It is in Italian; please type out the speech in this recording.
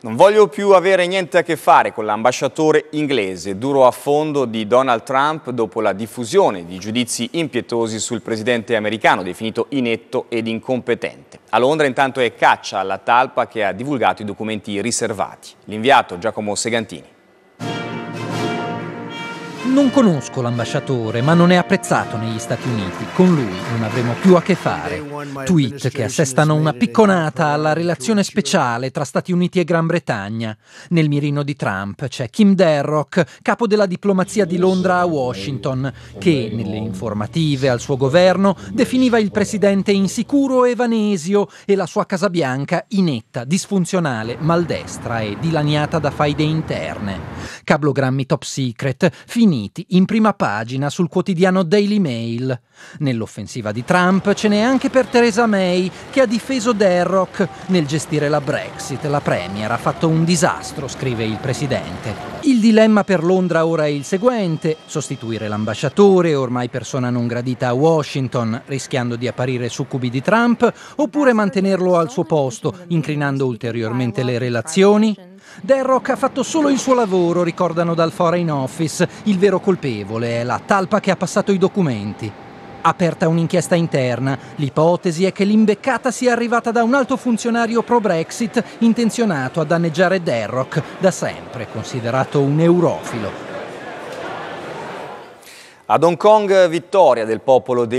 Non voglio più avere niente a che fare con l'ambasciatore inglese, duro a fondo di Donald Trump dopo la diffusione di giudizi impietosi sul presidente americano, definito inetto ed incompetente. A Londra intanto è caccia alla talpa che ha divulgato i documenti riservati. L'inviato Giacomo Segantini. Non conosco l'ambasciatore, ma non è apprezzato negli Stati Uniti. Con lui non avremo più a che fare. Tweet che assestano una picconata alla relazione speciale tra Stati Uniti e Gran Bretagna. Nel mirino di Trump c'è Kim Derrock, capo della diplomazia di Londra a Washington, che nelle informative al suo governo definiva il presidente insicuro e vanesio e la sua Casa Bianca inetta, disfunzionale, maldestra e dilaniata da faide interne cablogrammi top secret, finiti in prima pagina sul quotidiano Daily Mail. Nell'offensiva di Trump ce n'è anche per Theresa May, che ha difeso Derrock. Nel gestire la Brexit, la Premier ha fatto un disastro, scrive il Presidente. Il dilemma per Londra ora è il seguente, sostituire l'ambasciatore, ormai persona non gradita a Washington, rischiando di apparire succubi di Trump, oppure mantenerlo al suo posto, incrinando ulteriormente le relazioni? Derrock ha fatto solo il suo lavoro, ricordano dal Foreign Office. Il vero colpevole è la talpa che ha passato i documenti. Aperta un'inchiesta interna, l'ipotesi è che l'imbeccata sia arrivata da un alto funzionario pro-Brexit intenzionato a danneggiare Derrock, da sempre considerato un eurofilo. Ad Hong Kong vittoria del popolo dei